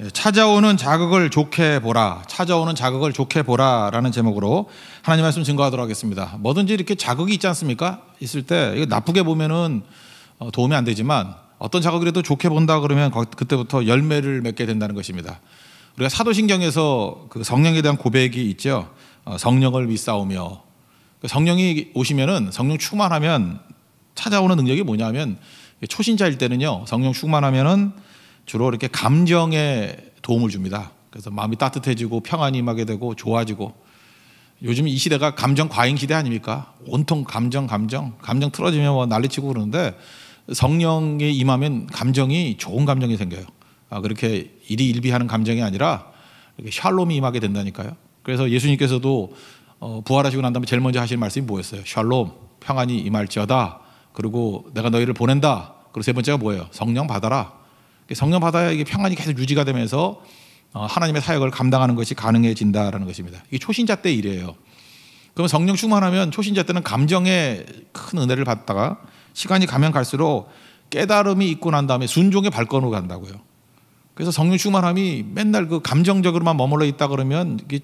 예, 찾아오는 자극을 좋게 보라. 찾아오는 자극을 좋게 보라라는 제목으로 하나님 말씀 증거하도록 하겠습니다. 뭐든지 이렇게 자극이 있지 않습니까? 있을 때 이거 나쁘게 보면은 어, 도움이 안 되지만 어떤 자극이라도 좋게 본다 그러면 그때부터 열매를 맺게 된다는 것입니다. 우리가 사도신경에서 그 성령에 대한 고백이 있죠. 어, 성령을 위싸우며 그 성령이 오시면은 성령 충만하면 찾아오는 능력이 뭐냐면 초신자일 때는요 성령 충만하면은 주로 이렇게 감정에 도움을 줍니다. 그래서 마음이 따뜻해지고 평안이 임하게 되고 좋아지고 요즘 이 시대가 감정 과잉 시대 아닙니까? 온통 감정 감정 감정 틀어지면 뭐 난리치고 그러는데 성령이 임하면 감정이 좋은 감정이 생겨요. 아, 그렇게 일희일비하는 감정이 아니라 이렇게 샬롬이 임하게 된다니까요. 그래서 예수님께서도 어, 부활하시고 난 다음에 제일 먼저 하실 말씀이 뭐였어요? 샬롬 평안이 임할지어다. 그리고 내가 너희를 보낸다. 그리고 세 번째가 뭐예요? 성령 받아라. 성령 받아야 이게 평안이 계속 유지가 되면서 어, 하나님의 사역을 감당하는 것이 가능해진다라는 것입니다. 이 초신자 때 일이에요. 그럼 성령 충만하면 초신자 때는 감정에 큰 은혜를 받다가 시간이 가면 갈수록 깨달음이 있고 난 다음에 순종의 발걸으로 간다고요. 그래서 성령 충만함이 맨날 그 감정적으로만 머물러 있다 그러면 이게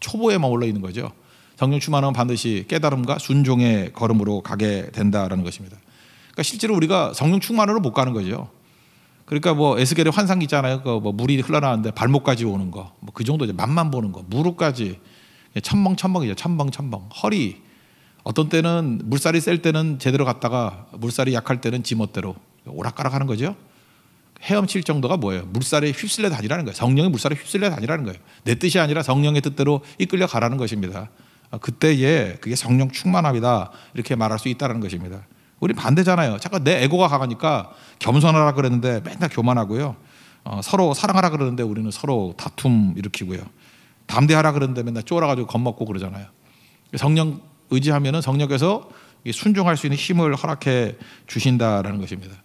초보에 머물러 있는 거죠. 성령 충만함은 반드시 깨달음과 순종의 걸음으로 가게 된다라는 것입니다. 그러니까 실제로 우리가 성령 충만으로 못 가는 거죠. 그러니까 뭐 에스겔의 환상있잖아요 그 뭐 물이 흘러나왔는데 발목까지 오는 거, 뭐 그 정도죠. 맛만 보는 거, 무릎까지 첨벙첨벙이죠. 첨벙첨벙, 허리. 어떤 때는 물살이 셀 때는 제대로 갔다가 물살이 약할 때는 지멋대로 오락가락하는 거죠. 헤엄칠 정도가 뭐예요? 물살에 휩쓸려 다니라는 거예요. 성령이 물살에 휩쓸려 다니라는 거예요. 내 뜻이 아니라 성령의 뜻대로 이끌려 가라는 것입니다. 아, 그때에 그게 성령 충만함이다 이렇게 말할 수 있다는 것입니다. 우리 반대잖아요. 잠깐 내 에고가 강하니까 겸손하라 그랬는데 맨날 교만하고요. 어, 서로 사랑하라 그러는데 우리는 서로 다툼 일으키고요. 담대하라 그러는데 맨날 쫄아가지고 겁먹고 그러잖아요. 성령 의지하면 성령께서 순종할 수 있는 힘을 허락해 주신다라는 것입니다.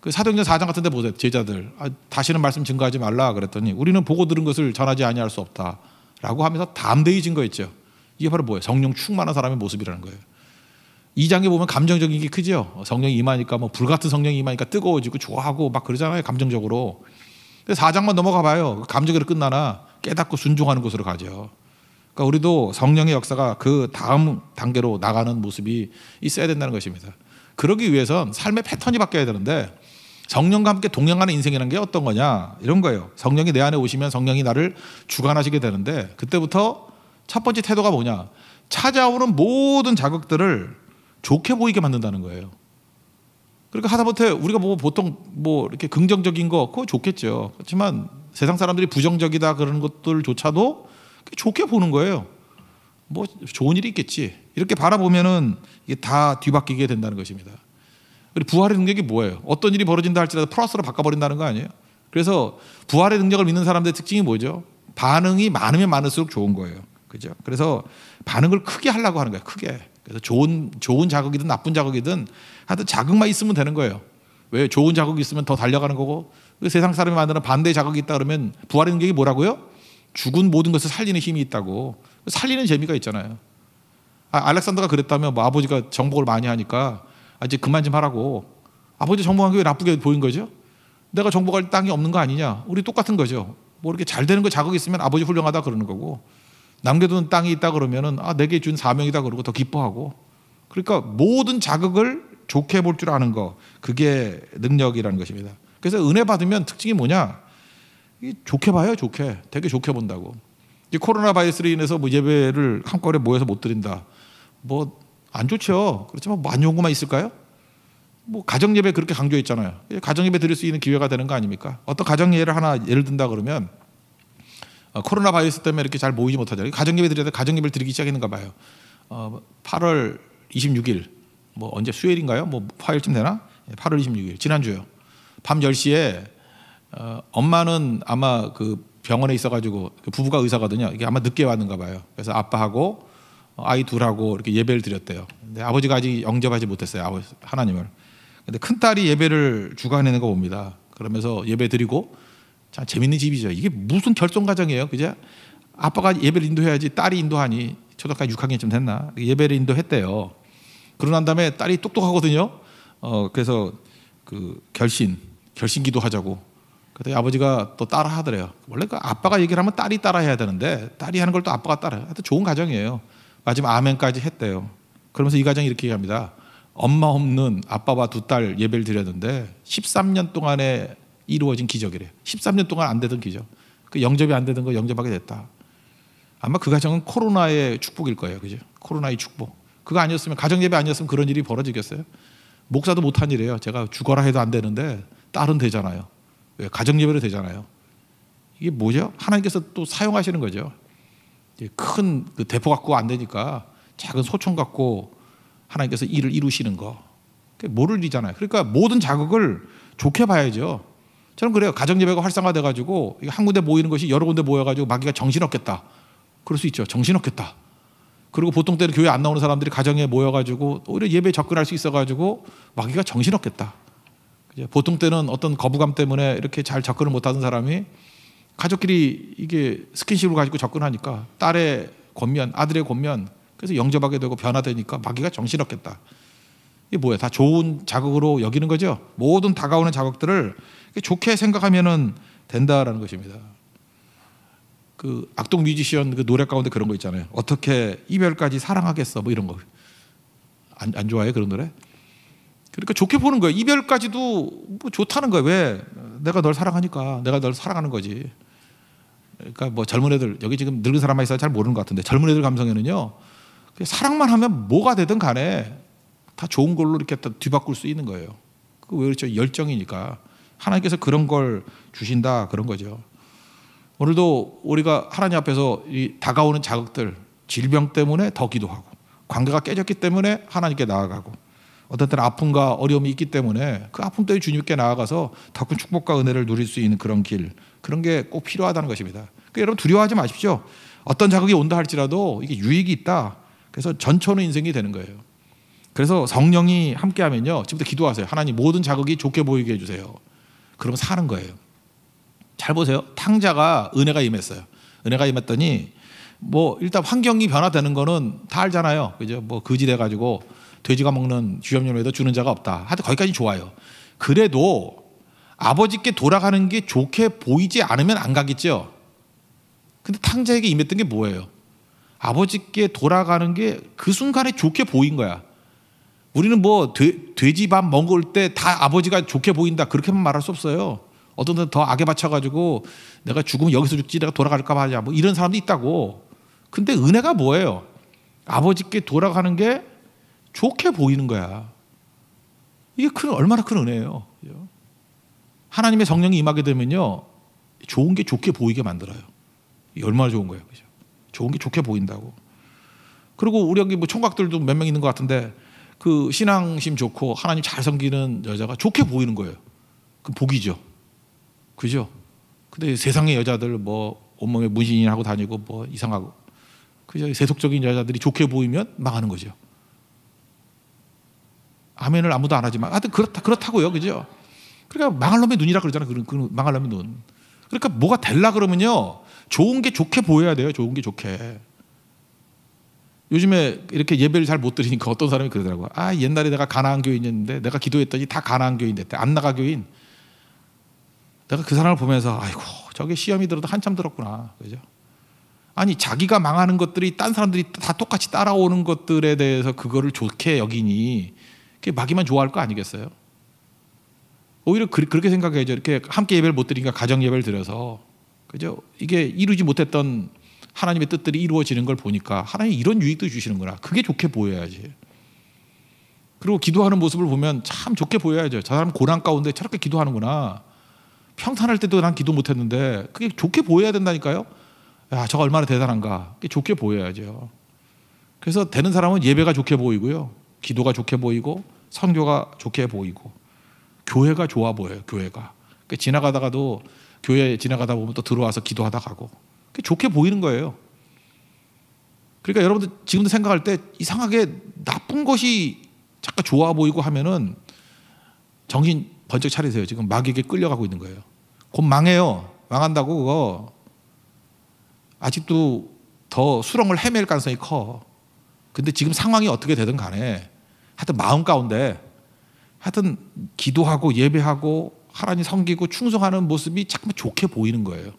그 사도행전 4장 같은 데 보세요. 제자들. 아, 다시는 말씀 증거하지 말라 그랬더니 우리는 보고 들은 것을 전하지 아니할 수 없다라고 하면서 담대해진거있죠 이게 바로 뭐예요? 성령 충만한 사람의 모습이라는 거예요. 2장에 보면 감정적인 게 크죠. 어, 성령이 임하니까 뭐 불같은 성령이 임하니까 뜨거워지고 좋아하고 막 그러잖아요. 감정적으로. 근데 4장만 넘어가 봐요. 그 감정으로 끝나나 깨닫고 순종하는 곳으로 가죠. 그러니까 우리도 성령의 역사가 그 다음 단계로 나가는 모습이 있어야 된다는 것입니다. 그러기 위해선 삶의 패턴이 바뀌어야 되는데 성령과 함께 동행하는 인생이라는 게 어떤 거냐 이런 거예요. 성령이 내 안에 오시면 성령이 나를 주관하시게 되는데 그때부터 첫 번째 태도가 뭐냐 찾아오는 모든 자극들을 좋게 보이게 만든다는 거예요. 그러니까 하다못해 우리가 뭐 보통 뭐 이렇게 긍정적인 거 그거 좋겠죠. 그렇지만 세상 사람들이 부정적이다 그런 것들조차도 좋게 보는 거예요. 뭐 좋은 일이 있겠지. 이렇게 바라보면은 이게 다 뒤바뀌게 된다는 것입니다. 우리 부활의 능력이 뭐예요? 어떤 일이 벌어진다 할지라도 플러스로 바꿔버린다는 거 아니에요? 그래서 부활의 능력을 믿는 사람들의 특징이 뭐죠? 반응이 많으면 많을수록 좋은 거예요. 그죠? 그래서 반응을 크게 하려고 하는 거예요. 크게. 그래서 좋은 좋은 자극이든 나쁜 자극이든 하여튼 자극만 있으면 되는 거예요. 왜 좋은 자극이 있으면 더 달려가는 거고 그 세상 사람이 만드는 반대 자극이 있다 그러면 부활의 능력이 뭐라고요? 죽은 모든 것을 살리는 힘이 있다고 살리는 재미가 있잖아요. 아, 알렉산더가 그랬다면뭐 아버지가 정복을 많이 하니까 아, 이제 그만 좀 하라고 아버지 정복한 게 왜 나쁘게 보인 거죠? 내가 정복할 땅이 없는 거 아니냐? 우리 똑같은 거죠. 뭐 이렇게 잘 되는 거 자극이 있으면 아버지 훌륭하다 그러는 거고 남겨둔 땅이 있다 그러면은 아 내게 준 사명이다 그러고 더 기뻐하고 그러니까 모든 자극을 좋게 볼 줄 아는 거 그게 능력이라는 것입니다. 그래서 은혜 받으면 특징이 뭐냐? 좋게 봐요, 좋게. 되게 좋게 본다고. 이 코로나 바이러스로 인해서 뭐 예배를 한꺼번에 모여서 못 드린다. 뭐 안 좋죠. 그렇지만 뭐안 좋은 것만 있을까요? 뭐 가정 예배 그렇게 강조했잖아요. 가정 예배 드릴 수 있는 기회가 되는 거 아닙니까? 어떤 가정 예를 하나 예를 든다 그러면 어, 코로나 바이러스 때문에 이렇게 잘 모이지 못하잖아요. 가정예배 드려야 가정예배를 드리기 시작했는가 봐요. 어, 8월 26일 뭐 언제 수요일인가요? 뭐 화요일쯤 되나? 8월 예, 26일 지난주요. 밤 10시에 어, 엄마는 아마 그 병원에 있어가지고 그 부부가 의사거든요. 이게 아마 늦게 왔는가 봐요. 그래서 아빠하고 어, 아이 둘하고 이렇게 예배를 드렸대요. 근데 아버지가 아직 영접하지 못했어요. 아버지 하나님을. 근데 큰 딸이 예배를 주관하는 거 봅니다. 그러면서 예배 드리고 참 재밌는 집이죠. 이게 무슨 결정 과정이에요, 그죠? 아빠가 예배를 인도해야지 딸이 인도하니 초등학교 6학년쯤 됐나 예배를 인도했대요. 그러고 난 다음에 딸이 똑똑하거든요. 어 그래서 그 결신 결신 기도하자고. 그때 아버지가 또 따라 하더래요. 원래 그 아빠가 얘기를 하면 딸이 따라 해야 되는데 딸이 하는 걸 또 아빠가 따라. 해요. 하여튼 좋은 가정이에요. 마지막 아멘까지 했대요. 그러면서 이 가정이 이렇게 얘기합니다. 엄마 없는 아빠와 두 딸 예배를 드렸는데 13년 동안의 이루어진 기적이래요. 13년 동안 안 되던 기적. 그 영접이 안 되던 거 영접하게 됐다. 아마 그 가정은 코로나의 축복일 거예요. 그죠? 코로나의 축복. 그거 아니었으면 가정 예배 아니었으면 그런 일이 벌어지겠어요? 목사도 못한 일이에요. 제가 죽어라 해도 안 되는데 딸은 되잖아요. 왜? 가정 예배로 되잖아요. 이게 뭐죠? 하나님께서 또 사용하시는 거죠. 큰그 대포 갖고 안 되니까 작은 소총 갖고 하나님께서 일을 이루시는 거. 모를 일이잖아요. 그러니까 모든 자극을 좋게 봐야죠. 저는 그래요. 가정예배가 활성화돼가지고 한 군데 모이는 것이 여러 군데 모여가지고 마귀가 정신없겠다. 그럴 수 있죠. 정신없겠다. 그리고 보통 때는 교회 안 나오는 사람들이 가정에 모여가지고 오히려 예배에 접근할 수 있어가지고 마귀가 정신없겠다. 보통 때는 어떤 거부감 때문에 이렇게 잘 접근을 못하는 사람이 가족끼리 이게 스킨십을 가지고 접근하니까 딸의 권면, 아들의 권면, 그래서 영접하게 되고 변화되니까 마귀가 정신없겠다. 이게 뭐야? 다 좋은 자극으로 여기는 거죠. 모든 다가오는 자극들을 좋게 생각하면은 된다라는 것입니다. 그 악동 뮤지션 그 노래 가운데 그런 거 있잖아요. 어떻게 이별까지 사랑하겠어 뭐 이런 거. 안, 안 좋아해 그런 노래? 그러니까 좋게 보는 거예요. 이별까지도 뭐 좋다는 거예요. 왜? 내가 널 사랑하니까 내가 널 사랑하는 거지. 그러니까 뭐 젊은 애들 여기 지금 늙은 사람만 있어서 잘 모르는 것 같은데 젊은 애들 감성에는요. 사랑만 하면 뭐가 되든 간에 다 좋은 걸로 이렇게 뒤바꿀 수 있는 거예요. 그왜 그렇죠? 열정이니까. 하나님께서 그런 걸 주신다 그런 거죠. 오늘도 우리가 하나님 앞에서 다가오는 자극들, 질병 때문에 더 기도하고 관계가 깨졌기 때문에 하나님께 나아가고 어떤 때는 아픔과 어려움이 있기 때문에 그 아픔 때문에 주님께 나아가서 더 큰 축복과 은혜를 누릴 수 있는 그런 길 그런 게 꼭 필요하다는 것입니다. 그러니까 여러분 두려워하지 마십시오. 어떤 자극이 온다 할지라도 이게 유익이 있다. 그래서 전천후 인생이 되는 거예요. 그래서 성령이 함께하면요 지금부터 기도하세요. 하나님 모든 자극이 좋게 보이게 해주세요. 그러면 사는 거예요. 잘 보세요. 탕자가 은혜가 임했어요. 은혜가 임했더니 뭐 일단 환경이 변화되는 거는 다 알잖아요. 그죠? 뭐 거지 돼 가지고 돼지가 먹는 주염염에도 주는 자가 없다. 하여튼 거기까지 좋아요. 그래도 아버지께 돌아가는 게 좋게 보이지 않으면 안 가겠죠. 근데 탕자에게 임했던 게 뭐예요? 아버지께 돌아가는 게 그 순간에 좋게 보인 거야. 우리는 뭐 돼, 지밥 먹을 때 다 아버지가 좋게 보인다 그렇게만 말할 수 없어요. 어떤 데는 더 악에 받쳐가지고 내가 죽으면 여기서 죽지 내가 돌아갈까 봐 하자 뭐 이런 사람도 있다고. 근데 은혜가 뭐예요? 아버지께 돌아가는 게 좋게 보이는 거야. 이게 큰 얼마나 큰 은혜예요. 하나님의 성령이 임하게 되면요, 좋은 게 좋게 보이게 만들어요. 얼마나 좋은 거예요, 그죠? 좋은 게 좋게 보인다고. 그리고 우리 여기 뭐 총각들도 몇 명 있는 것 같은데 그 신앙심 좋고 하나님 잘 섬기는 여자가 좋게 보이는 거예요. 그 복이죠. 그죠? 근데 세상의 여자들 뭐 온몸에 문신이하고 다니고 뭐 이상하고 그죠? 세속적인 여자들이 좋게 보이면 망하는 거죠. 아멘을 아무도 안 하지만 하여튼 그렇다 그렇다고요. 그죠? 그러니까 망할 놈의 눈이라 그러잖아. 그그 망할 놈의 눈. 그러니까 뭐가 될라 그러면요. 좋은 게 좋게 보여야 돼요. 좋은 게 좋게. 요즘에 이렇게 예배를 잘 못 드리니까 어떤 사람이 그러더라고요. 아, 옛날에 내가 가나안 교인이었는데 내가 기도했더니 다 가나안 교인 됐대. 안 나가 교인. 내가 그 사람을 보면서 아이고, 저게 시험이 들어도 한참 들었구나. 그죠? 아니, 자기가 망하는 것들이 딴 사람들이 다 똑같이 따라오는 것들에 대해서 그거를 좋게 여기니 그게 마귀만 좋아할 거 아니겠어요? 오히려 그, 렇게 생각해야죠. 이렇게 함께 예배를 못 드리니까 가정 예배를 드려서 그죠? 이게 이루지 못했던 하나님의 뜻들이 이루어지는 걸 보니까 하나님 이런 유익도 주시는구나. 그게 좋게 보여야지. 그리고 기도하는 모습을 보면 참 좋게 보여야죠. 저 사람 고난 가운데 저렇게 기도하는구나. 평탄할 때도 난 기도 못했는데 그게 좋게 보여야 된다니까요. 야, 저가 얼마나 대단한가. 그게 좋게 보여야죠. 그래서 되는 사람은 예배가 좋게 보이고요. 기도가 좋게 보이고 성교가 좋게 보이고 교회가 좋아 보여요. 교회가. 그러니까 지나가다가도 교회 지나가다 보면 또 들어와서 기도하다 가고 좋게 보이는 거예요. 그러니까 여러분들 지금도 생각할 때 이상하게 나쁜 것이 잠깐 좋아 보이고 하면은 정신 번쩍 차리세요. 지금 마에게 끌려가고 있는 거예요. 곧 망해요. 망한다고 그거 아직도 더 수렁을 헤맬 가능성이 커. 근데 지금 상황이 어떻게 되든 간에 하여튼 마음 가운데 하여튼 기도하고 예배하고 하나님 섬기고 충성하는 모습이 자 좋게 보이는 거예요.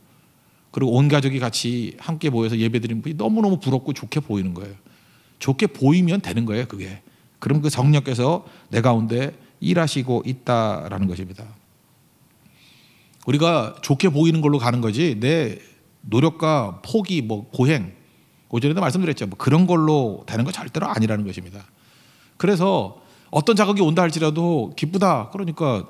그리고 온 가족이 같이 함께 모여서 예배드리는 분이 너무너무 부럽고 좋게 보이는 거예요. 좋게 보이면 되는 거예요, 그게. 그럼 그 성령께서 내 가운데 일하시고 있다라는 것입니다. 우리가 좋게 보이는 걸로 가는 거지 내 노력과 포기, 뭐 고행, 오전에도 말씀드렸죠. 뭐 그런 걸로 되는 거 절대로 아니라는 것입니다. 그래서 어떤 자극이 온다 할지라도 기쁘다. 그러니까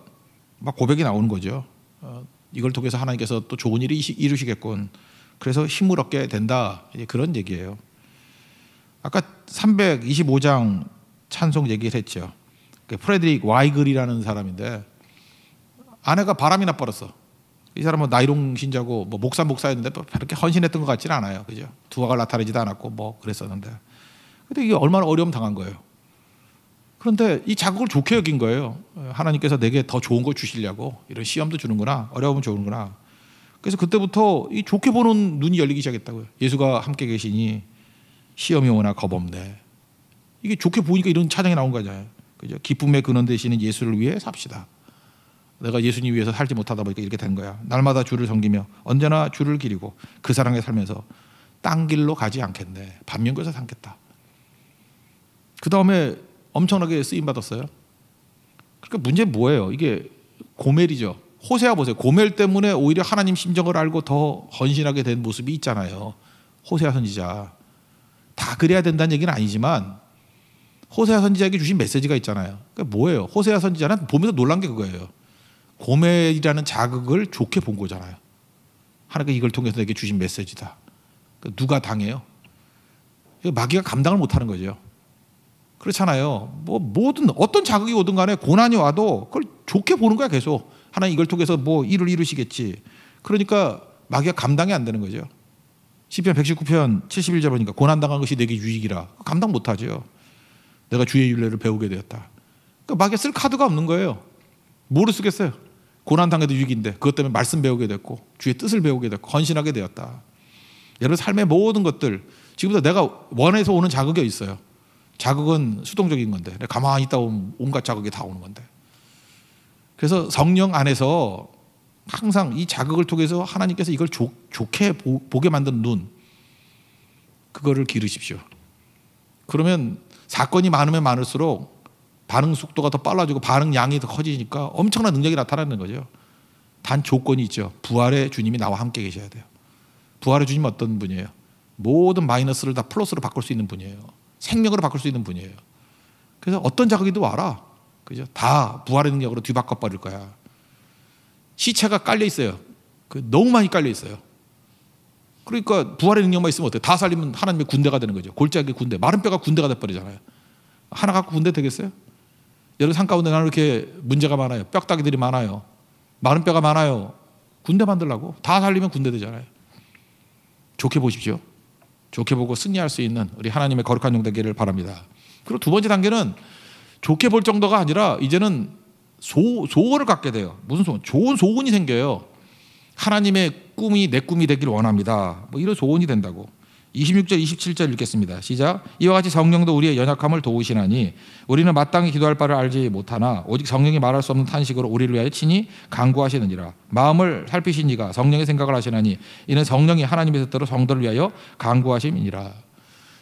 막 고백이 나오는 거죠. 어, 이걸 통해서 하나님께서 또 좋은 일이 이루시겠군. 그래서 힘을 얻게 된다. 그런 얘기예요. 아까 325장 찬송 얘기를 했죠. 그 프레드릭 와이글이라는 사람인데 아내가 바람이 나버렸어. 이 사람은 뭐 나이롱 신자고 뭐 목사 목사였는데 뭐 그렇게 헌신했던 것 같지는 않아요. 그죠? 두화가 나타나지도 않았고 뭐 그랬었는데. 근데 이게 얼마나 어려움 당한 거예요. 그런데 이 자극을 좋게 여긴 거예요. 하나님께서 내게 더 좋은 걸 주시려고 이런 시험도 주는구나, 어려움을 주는구나. 그래서 그때부터 이 좋게 보는 눈이 열리기 시작했다고요. 예수가 함께 계시니 시험이 오나 겁없네. 이게 좋게 보니까 이런 찬양이 나온 거잖아요. 그죠? 기쁨의 근원 되시는 예수를 위해 삽시다. 내가 예수님 위해서 살지 못하다 보니까 이렇게 된 거야. 날마다 주를 섬기며 언제나 주를 기리고 그 사랑에 살면서 딴 길로 가지 않겠네. 반면교사 삼겠다. 그 다음에 엄청나게 쓰임 받았어요. 그러니까 문제 뭐예요? 이게 고멜이죠. 호세아 보세요. 고멜 때문에 오히려 하나님 심정을 알고 더 헌신하게 된 모습이 있잖아요. 호세아 선지자. 다 그래야 된다는 얘기는 아니지만 호세아 선지자에게 주신 메시지가 있잖아요. 그러니까 뭐예요? 호세아 선지자는 보면서 놀란 게 그거예요. 고멜이라는 자극을 좋게 본 거잖아요. 하나님께 이걸 통해서 내게 주신 메시지다. 그러니까 누가 당해요? 마귀가 감당을 못하는 거죠. 그렇잖아요. 뭐 모든 어떤 자극이 오든 간에 고난이 와도 그걸 좋게 보는 거야 계속. 하나님 이걸 통해서 뭐 일을 이루시겠지. 그러니까 마귀가 감당이 안 되는 거죠. 1 0편 119편 71절 보니까 고난 당한 것이 내게 유익이라 감당 못 하죠. 내가 주의 윤례를 배우게 되었다. 그러니까 마귀가 쓸 카드가 없는 거예요. 뭐를 쓰겠어요? 고난 당해도 유익인데 그것 때문에 말씀 배우게 됐고 주의 뜻을 배우게 됐고 헌신하게 되었다. 여러분 삶의 모든 것들 지금부터 내가 원해서 오는 자극이 있어요. 자극은 수동적인 건데 가만히 있다 보면 온갖 자극이 다 오는 건데 그래서 성령 안에서 항상 이 자극을 통해서 하나님께서 이걸 좋, 좋게 보, 게 만든 눈 그거를 기르십시오 그러면 사건이 많으면 많을수록 반응 속도가 더 빨라지고 반응 양이 더 커지니까 엄청난 능력이 나타나는 거죠 단 조건이 있죠 부활의 주님이 나와 함께 계셔야 돼요 부활의 주님 어떤 분이에요 모든 마이너스를 다 플러스로 바꿀 수 있는 분이에요 생명으로 바꿀 수 있는 분이에요. 그래서 어떤 자극이든 와라. 그죠? 다 부활의 능력으로 뒤바꿔 버릴 거야. 시체가 깔려 있어요. 그 너무 많이 깔려 있어요. 그러니까 부활의 능력만 있으면 어때? 요다 살리면 하나님의 군대가 되는 거죠. 골짜기 군대. 마른 뼈가 군대가 돼 버리잖아요. 하나 갖고 군대 되겠어요? 여러분 산 가운데 나는 이렇게 문제가 많아요. 뼈다귀들이 많아요. 마른 뼈가 많아요. 군대 만들라고 다 살리면 군대 되잖아요. 좋게 보십시오. 좋게 보고 승리할 수 있는 우리 하나님의 거룩한 용 되기를 바랍니다. 그리고 두 번째 단계는 좋게 볼 정도가 아니라 이제는 소, 소원을 갖게 돼요. 무슨 소원? 좋은 소원이 생겨요. 하나님의 꿈이 내 꿈이 되길 원합니다. 뭐 이런 소원이 된다고. 26절 27절 읽겠습니다. 시작. 이와 같이 성령도 우리의 연약함을 도우시나니 우리는 마땅히 기도할 바를 알지 못하나 오직 성령이 말할 수 없는 탄식으로 우리를 위하여 친히 간구하시느니라. 마음을 살피신 이가 성령의 생각을 하시나니 이는 성령이 하나님에 뜻대로 성도를 위하여 간구하심이니라.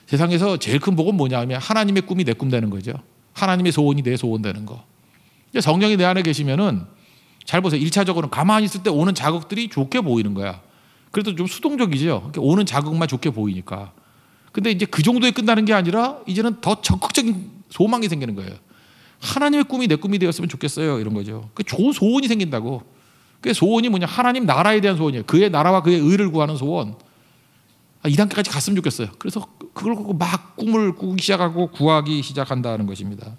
세상에서 제일 큰 복은 뭐냐면 하 하나님의 꿈이 내 꿈 되는 거죠. 하나님의 소원이 내 소원 되는 거. 성령이 내 안에 계시면은 잘 보세요. 1차적으로는 가만히 있을 때 오는 자극들이 좋게 보이는 거야. 그래도 좀 수동적이죠. 그러니까 오는 자극만 좋게 보이니까. 근데 이제 그 정도에 끝나는 게 아니라 이제는 더 적극적인 소망이 생기는 거예요. 하나님의 꿈이 내 꿈이 되었으면 좋겠어요. 이런 거죠. 그 좋은 소원이 생긴다고. 그 소원이 뭐냐? 하나님 나라에 대한 소원이에요. 그의 나라와 그의 의를 구하는 소원. 아, 이 단계까지 갔으면 좋겠어요. 그래서 그, 그걸 갖고 막 꿈을 꾸기 시작하고 구하기 시작한다는 것입니다.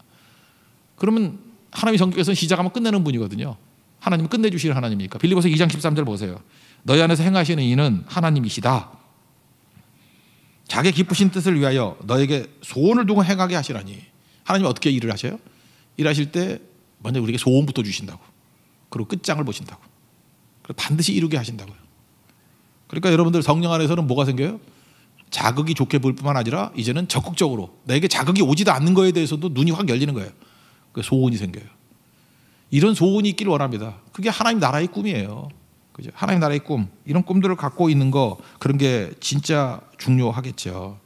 그러면 하나님의 성격에서는 시작하면 끝내는 분이거든요. 하나님은 끝내주실 하나님이니까. 빌리보서 2장 13절 보세요. 너희 안에서 행하시는 이는 하나님이시다. 자기 기쁘신 뜻을 위하여 너에게 소원을 두고 행하게 하시라니. 하나님 어떻게 일을 하셔요? 일하실 때 먼저 우리에게 소원부터 주신다고. 그리고 끝장을 보신다고. 그리고 반드시 이루게 하신다고요. 그러니까 여러분들 성령 안에서는 뭐가 생겨요? 자극이 좋게 보일 뿐만 아니라 이제는 적극적으로 내게 자극이 오지도 않는 거에 대해서도 눈이 확 열리는 거예요. 그 소원이 생겨요. 이런 소원이 있기를 원합니다. 그게 하나님 나라의 꿈이에요. 그죠? 하나님 나라의 꿈 이런 꿈들을 갖고 있는 거 그런 게 진짜 중요하겠죠.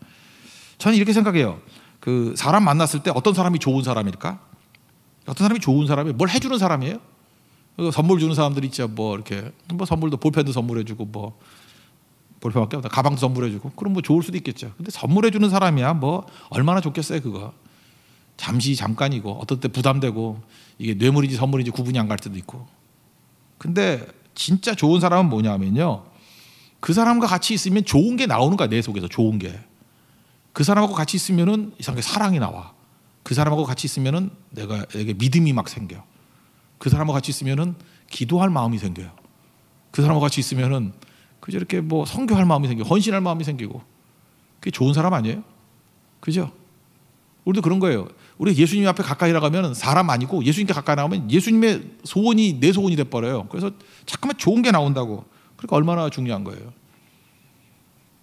저는 이렇게 생각해요. 그 사람 만났을 때 어떤 사람이 좋은 사람일까? 어떤 사람이 좋은 사람이 뭘 해주는 사람이에요? 그 선물 주는 사람들이 있죠. 뭐 이렇게 뭐 선물도 볼펜도 선물해주고 뭐 볼펜밖에 없다. 가방도 선물해주고 그럼 뭐 좋을 수도 있겠죠. 근데 선물해주는 사람이야 뭐 얼마나 좋겠어요 그거. 잠시 잠깐이고 어떤 때 부담되고 이게 뇌물인지 선물인지 구분이 안 갈 때도 있고. 근데 진짜 좋은 사람은 뭐냐면요. 그 사람과 같이 있으면 좋은 게 나오는 거야 내 속에서 좋은 게. 그 사람하고 같이 있으면은 이상하게 사랑이 나와. 그 사람하고 같이 있으면은 내가 내게 믿음이 막 생겨. 그 사람하고 같이 있으면은 기도할 마음이 생겨요. 그 사람하고 같이 있으면은 그저 이렇게 뭐 성교할 마음이 생기고 헌신할 마음이 생기고 그게 좋은 사람 아니에요? 그죠? 우리도 그런 거예요. 우리 예수님 앞에 가까이 나가면 사람 아니고 예수님께 가까이 나가면 예수님의 소원이 내 소원이 돼버려요. 그래서 잠깐만 좋은 게 나온다고. 그러니까 얼마나 중요한 거예요.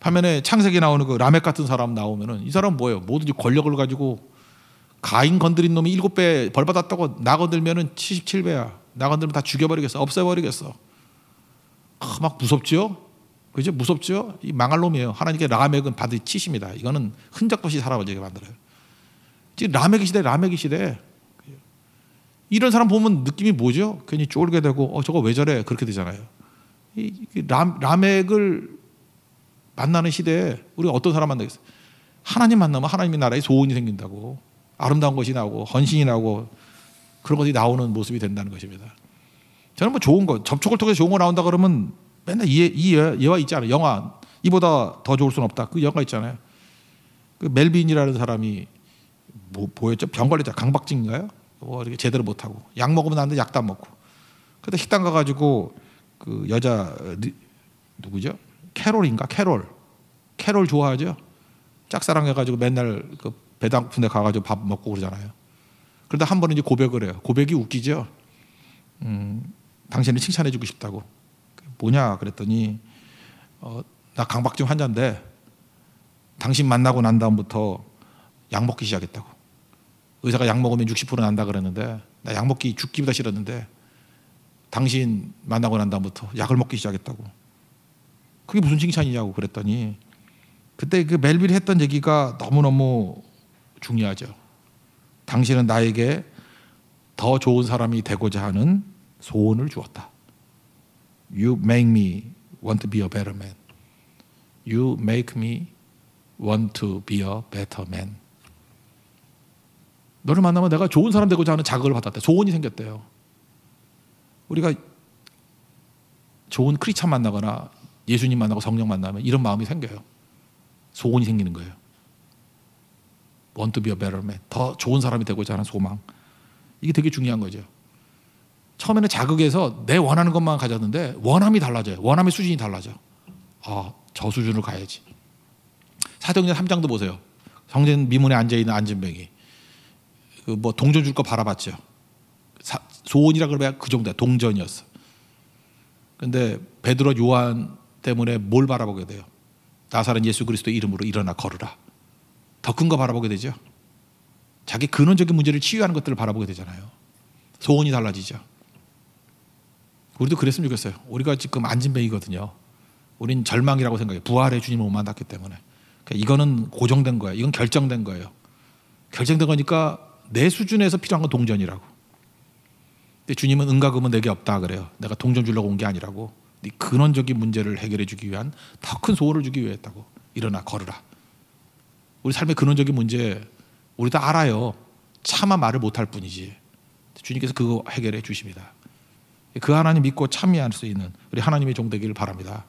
화면에 창세기 나오는 그 라멕 같은 사람 나오면은 이 사람 뭐예요? 뭐든지 권력을 가지고 가인 건드린 놈이 일곱 배 벌 받았다고 나 건들면은 77배야. 나 건들면 다 죽여버리겠어. 없애버리겠어. 아, 막 무섭지요? 그죠? 무섭죠? 이 망할 놈이에요. 하나님께 라멕은 반드시 치십니다. 이거는 흔적도 없이 사람을 이게 만들어요. 지금 라멕의 시대, 라멕의 시대. 이런 사람 보면 느낌이 뭐죠? 괜히 쫄게 되고, 어, 저거 왜 저래? 그렇게 되잖아요. 이, 라, 라멕을 만나는 시대에 우리가 어떤 사람 만나겠어요? 하나님 만나면 하나님의 나라에 소원이 생긴다고. 아름다운 것이 나오고, 헌신이 나오고, 그런 것이 나오는 모습이 된다는 것입니다. 저는 뭐 좋은 거, 접촉을 통해 서 좋은 거 나온다 그러면 맨날 이, 이 예, 화 있잖아요. 영화. 이보다 더 좋을 수는 없다. 그 영화 있잖아요. 그 멜빈이라는 사람이 뭐, 뭐였죠? 병 걸렸죠. 강박증인가요? 뭐 이렇게 제대로 못 하고 약 먹으면 안 돼. 약도 안 먹고. 그때 식당 가가지고 그 여자 누구죠? 캐롤인가? 캐롤. 캐롤 좋아하죠. 짝사랑해가지고 맨날 그 배당 군데 가가지고 밥 먹고 그러잖아요. 그러다 한 번은 이제 고백을 해요. 고백이 웃기죠. 음, 당신을 칭찬해주고 싶다고. 뭐냐 그랬더니 어, 나 강박증 환자인데 당신 만나고 난 다음부터 약 먹기 시작했다고. 의사가 약 먹으면 60% 난다 그랬는데 나 약 먹기 죽기보다 싫었는데 당신 만나고 난 다음부터 약을 먹기 시작했다고. 그게 무슨 칭찬이냐고 그랬더니 그때 그 멜빌이 했던 얘기가 너무너무 중요하죠. 당신은 나에게 더 좋은 사람이 되고자 하는 소원을 주었다. You make me want to be a better man. You make me want to be a better man. 너를 만나면 내가 좋은 사람 되고자 하는 자극을 받았대. 조언이 생겼대요. 우리가 좋은 크리스찬 만나거나 예수님 만나고 성령 만나면 이런 마음이 생겨요. 소원이 생기는 거예요. Want to be a better man. 더 좋은 사람이 되고자 하는 소망. 이게 되게 중요한 거죠. 처음에는 자극에서 내 원하는 것만 가졌는데 원함이 달라져요. 원함의 수준이 달라져. 아, 저 수준으로 가야지. 사도행전 3장도 보세요. 성전 미문에 앉아 있는 안진뱅이 그 뭐 동전 줄 거 바라봤죠. 사, 소원이라 그러면 그 정도야. 동전이었어. 근데 베드로 요한 때문에 뭘 바라보게 돼요? 나사렛 예수 그리스도 이름으로 일어나 걸으라. 더 큰 거 바라보게 되죠. 자기 근원적인 문제를 치유하는 것들을 바라보게 되잖아요. 소원이 달라지죠. 우리도 그랬으면 좋겠어요. 우리가 지금 안진뱅이거든요. 우린 절망이라고 생각해 부활의 주님을 못 만났기 때문에. 그러니까 이거는 고정된 거예요. 이건 결정된 거예요. 결정된 거니까 내 수준에서 필요한 건 동전이라고. 근데 주님은 은가금은 내게 없다 그래요. 내가 동전 주려고 온 게 아니라고. 네 근원적인 문제를 해결해 주기 위한 더 큰 소원을 주기 위해 했다고. 일어나 걸으라. 우리 삶의 근원적인 문제 우리 다 알아요. 차마 말을 못 할 뿐이지. 주님께서 그거 해결해 주십니다. 그 하나님 믿고 참여할 수 있는 우리 하나님의 종 되기를 바랍니다.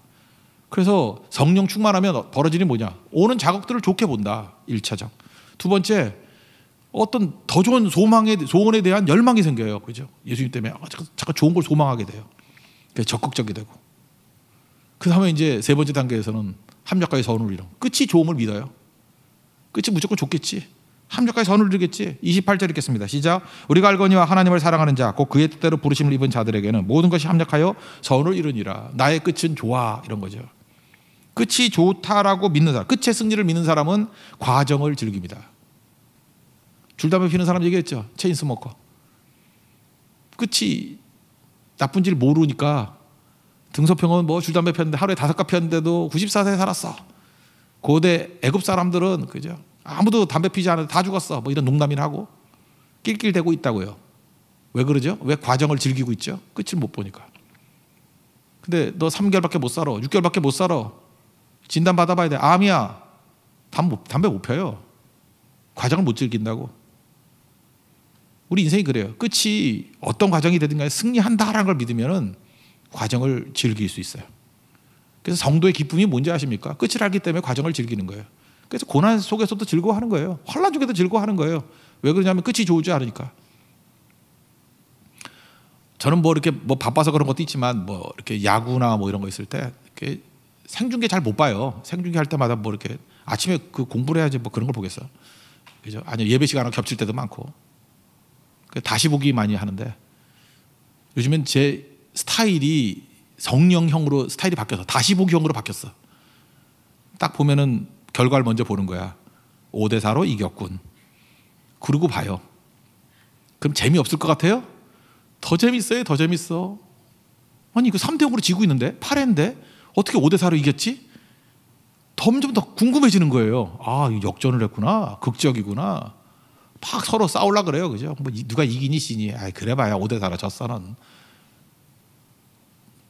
그래서 성령 충만하면 벌어지는 뭐냐? 오는 자극들을 좋게 본다. 1차적. 두 번째, 어떤 더 좋은 소망에 소원에 대한 열망이 생겨요. 그죠? 예수님 때문에 자꾸 좋은 걸 소망하게 돼요. 적극적이 되고. 그 다음에 이제 세 번째 단계에서는 합력과의 선을 이룬 끝이 좋음을 믿어요. 끝이 무조건 좋겠지. 합력과의 선을 이루겠지. 28절 읽겠습니다. 시작. 우리가 알거니와 하나님을 사랑하는 자, 곧 그의 뜻대로 부르심을 입은 자들에게는 모든 것이 합력하여 선을 이루니라. 나의 끝은 좋아. 이런 거죠. 끝이 좋다라고 믿는 사람, 끝의 승리를 믿는 사람은 과정을 즐깁니다. 줄담배 피는 사람 얘기했죠. 체인스모커. 끝이 나쁜지를 모르니까 등소평은뭐 줄담배 폈는데 하루에 다섯 갑 폈는데도 94세 살았어. 고대 애굽 사람들은 그죠. 아무도 담배 피지 않아도 다 죽었어. 뭐 이런 농담이나 하고 낄낄대고 있다고요. 왜 그러죠? 왜 과정을 즐기고 있죠? 끝을 못 보니까. 근데 너 3개월밖에 못 살아. 6개월밖에 못 살아. 진단 받아봐야 돼. 암이야. 아, 담배 못 펴요. 과정을 못 즐긴다고. 우리 인생이 그래요. 끝이 어떤 과정이 되든 간에 승리한다라는 걸 믿으면은 과정을 즐길 수 있어요. 그래서 성도의 기쁨이 뭔지 아십니까? 끝을 알기 때문에 과정을 즐기는 거예요. 그래서 고난 속에서도 즐거워하는 거예요. 혼란 중에도 즐거워하는 거예요. 왜 그러냐면 끝이 좋을 줄 아니까. 저는 뭐 이렇게 뭐 바빠서 그런 것도 있지만 뭐 이렇게 야구나 뭐 이런 거 있을 때 이렇게 생중계 잘 못 봐요. 생중계 할 때마다 뭐 이렇게 아침에 그 공부를 해야지 뭐 그런 걸 보겠어. 그죠? 아니 예배 시간하고 겹칠 때도 많고. 그 다시 보기 많이 하는데 요즘엔 제 스타일이 성령형으로 스타일이 바뀌어서 다시 보기형으로 바뀌었어. 딱 보면은 결과를 먼저 보는 거야. 5대 4로 이겼군. 그러고 봐요. 그럼 재미없을 것 같아요? 더 재밌어요, 더 재밌어. 아니, 이거 그 3대 0으로 지고 있는데? 8회인데? 어떻게 5대 4로 이겼지? 점점 더 궁금해지는 거예요. 아, 역전을 했구나. 극적이구나. 막 서로 싸우려 그래요. 그죠? 뭐 누가 이기니 지니. 아, 그래봐야 5대 4라 졌어는.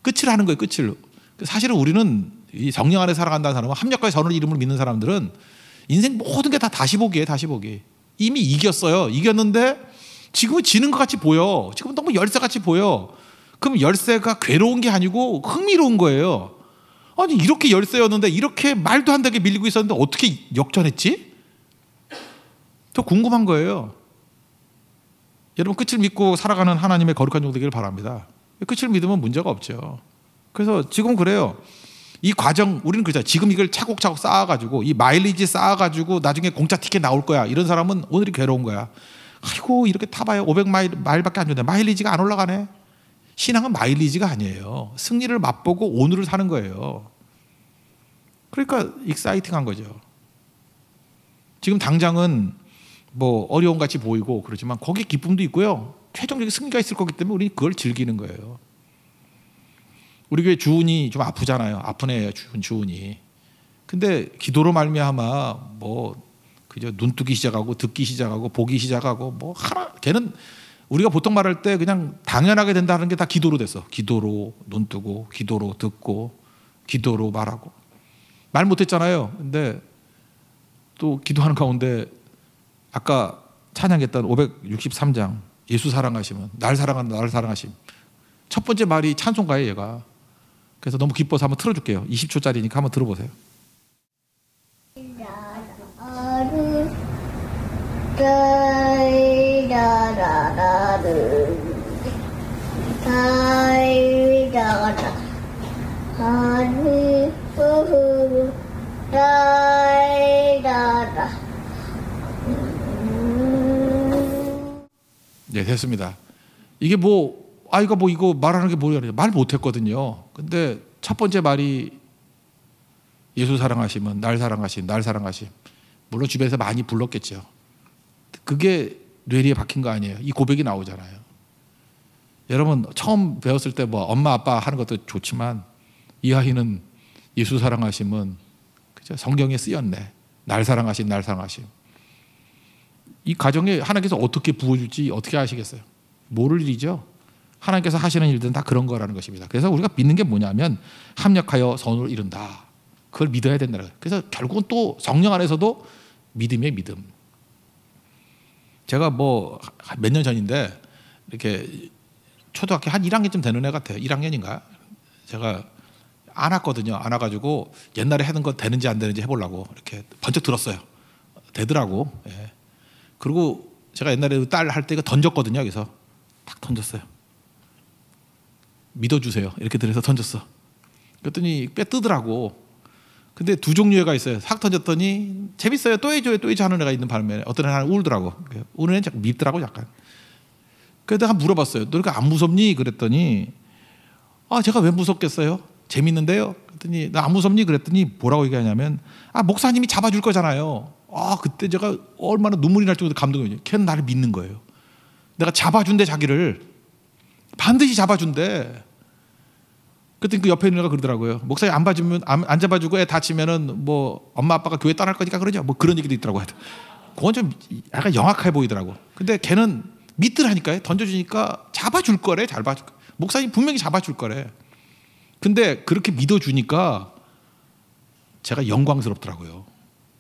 끝을 하는 거예요. 끝을. 그 사실은 우리는 이 성령 안에 살아간다는 사람은 합력과 전을 이름을 믿는 사람들은 인생 모든 게 다 다시 보기에 다시 보기. 이미 이겼어요. 이겼는데 지금은 지는 것 같이 보여. 지금은 너무 열쇠 같이 보여. 그럼 열쇠가 괴로운 게 아니고 흥미로운 거예요. 아니 이렇게 열쇠였는데 이렇게 말도 안 되게 밀리고 있었는데 어떻게 역전했지? 더 궁금한 거예요. 여러분 끝을 믿고 살아가는 하나님의 거룩한 종되기를 바랍니다. 끝을 믿으면 문제가 없죠. 그래서 지금 그래요. 이 과정 우리는 그죠. 지금 이걸 차곡차곡 쌓아가지고 이 마일리지 쌓아가지고 나중에 공짜 티켓 나올 거야. 이런 사람은 오늘이 괴로운 거야. 아이고 이렇게 타봐요. 500마일 마일밖에 안준다 마일리지가 안 올라가네. 신앙은 마일리지가 아니에요. 승리를 맛보고 오늘을 사는 거예요. 그러니까 익사이팅한 거죠. 지금 당장은 뭐어려운 같이 보이고 그러지만 거기에 기쁨도 있고요. 최종적인 승리가 있을 거기 때문에 우리 그걸 즐기는 거예요. 우리 교회 주은이 좀 아프잖아요. 아프네요. 주은 주은이. 근데 기도로 말미암아 뭐 그저 눈 뜨기 시작하고 듣기 시작하고 보기 시작하고 뭐 하나 걔는 우리가 보통 말할 때 그냥 당연하게 된다는 게 다 기도로 됐어. 기도로 눈 뜨고 기도로 듣고 기도로 말하고 말 못했잖아요. 근데 또 기도하는 가운데 아까 찬양했던 563장 예수 사랑하시면 날 사랑한다 나를 사랑하심 첫 번째 말이 찬송가예요 얘가 그래서 너무 기뻐서 한번 틀어줄게요 20초짜리니까 한번 들어보세요 예, 됐습니다. 이게 뭐 아이가 뭐 이거 말하는 게 뭐냐 말 못했거든요. 근데 첫 번째 말이 예수 사랑하시면날 사랑하심, 날 사랑하심. 물론 주변에서 많이 불렀겠죠. 그게 뇌리에 박힌 거 아니에요. 이 고백이 나오잖아요. 여러분 처음 배웠을 때 뭐 엄마 아빠 하는 것도 좋지만 이 아이는 예수 사랑하심은 그죠 성경에 쓰였네. 날사랑하신날 사랑하심. 이 가정에 하나님께서 어떻게 부어줄지 어떻게 아시겠어요? 모를 일이죠. 하나님께서 하시는 일들은 다 그런 거라는 것입니다. 그래서 우리가 믿는 게 뭐냐면 합력하여 선을 이룬다. 그걸 믿어야 된다 그래서 결국은 또 성령 안에서도 믿음의 믿음. 제가 뭐 몇 년 전인데 이렇게 초등학교 한 1학년쯤 되는 애 같아요. 1학년인가? 제가 안 왔거든요. 안 와가지고 옛날에 하던 거 되는지 안 되는지 해보려고 이렇게 번쩍 들었어요. 되더라고. 예. 그리고 제가 옛날에 딸 할 때가 던졌거든요. 그래서 딱 던졌어요. 믿어주세요. 이렇게 들어서 던졌어. 그랬더니 빼 뜨더라고. 근데 두종류가 있어요. 싹 던졌더니 재밌어요. 또 해줘요. 또 해줘 하는 애가 있는 반면에 어떤 애는 울더라고. 오늘 애는 자 밉더라고 약간. 그래도 한 물어봤어요. 너 이렇게 안 무섭니? 그랬더니 아 제가 왜 무섭겠어요? 재밌는데요. 그랬더니 나 안 무섭니? 그랬더니 뭐라고 얘기하냐면 아 목사님이 잡아줄 거잖아요. 아, 그때 제가 얼마나 눈물이 날 정도로 감동이었요 걔는 나를 믿는 거예요. 내가 잡아준대, 자기를. 반드시 잡아준대. 그때 그 옆에 있는 애가 그러더라고요. 목사님 안 봐주면, 안, 안 잡아주고 애 다치면은 뭐 엄마 아빠가 교회 떠날 거니까 그러죠. 뭐 그런 얘기도 있더라고요. 그건 좀 약간 영악해 보이더라고. 근데 걔는 믿더라니까요. 던져주니까 잡아줄 거래, 잘 봐줄 거 목사님 분명히 잡아줄 거래. 근데 그렇게 믿어주니까 제가 영광스럽더라고요.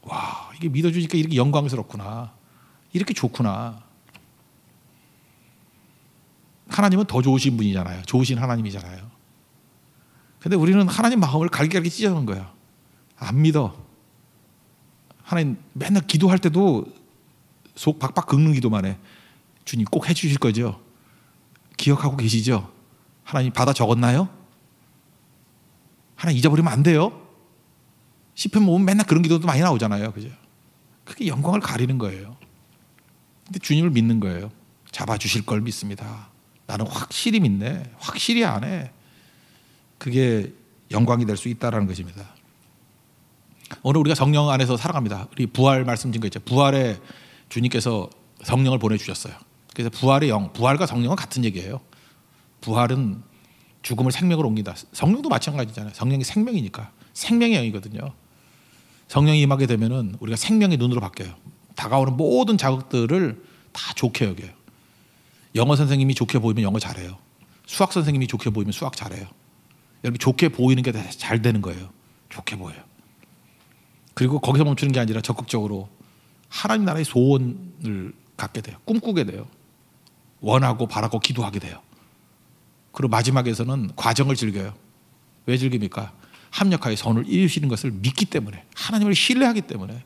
와. 이게 믿어주니까 이렇게 영광스럽구나. 이렇게 좋구나. 하나님은 더 좋으신 분이잖아요. 좋으신 하나님이잖아요. 근데 우리는 하나님 마음을 갈기갈기 찢어놓은 거야. 안 믿어. 하나님 맨날 기도할 때도 속 박박 긁는 기도만 해. 주님 꼭 해주실 거죠. 기억하고 계시죠? 하나님 받아 적었나요? 하나님 잊어버리면 안 돼요. 시편 보면 맨날 그런 기도도 많이 나오잖아요. 그죠? 그게 영광을 가리는 거예요. 근데 주님을 믿는 거예요. 잡아주실 걸 믿습니다. 나는 확실히 믿네. 확실히 안 해. 그게 영광이 될 수 있다라는 것입니다. 오늘 우리가 성령 안에서 살아갑니다. 우리 부활 말씀드린 거 있죠. 부활에 주님께서 성령을 보내주셨어요. 그래서 부활의 영, 부활과 성령은 같은 얘기예요. 부활은 죽음을 생명으로 옮긴다 성령도 마찬가지잖아요. 성령이 생명이니까 생명의 영이거든요. 성령이 임하게 되면은 우리가 생명의 눈으로 바뀌어요. 다가오는 모든 자극들을 다 좋게 여겨요. 영어 선생님이 좋게 보이면 영어 잘해요. 수학 선생님이 좋게 보이면 수학 잘해요. 여러분 좋게 보이는 게 잘 되는 거예요. 좋게 보여요. 그리고 거기서 멈추는 게 아니라 적극적으로 하나님 나라의 소원을 갖게 돼요. 꿈꾸게 돼요. 원하고 바라고 기도하게 돼요. 그리고 마지막에서는 과정을 즐겨요. 왜 즐깁니까? 합력하여 선을 이루시는 것을 믿기 때문에 하나님을 신뢰하기 때문에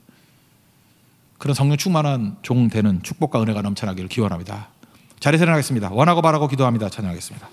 그런 성령 충만한 종 되는 축복과 은혜가 넘쳐나기를 기원합니다. 자리에서 일겠습니다 원하고 바라고 기도합니다. 찬양하겠습니다.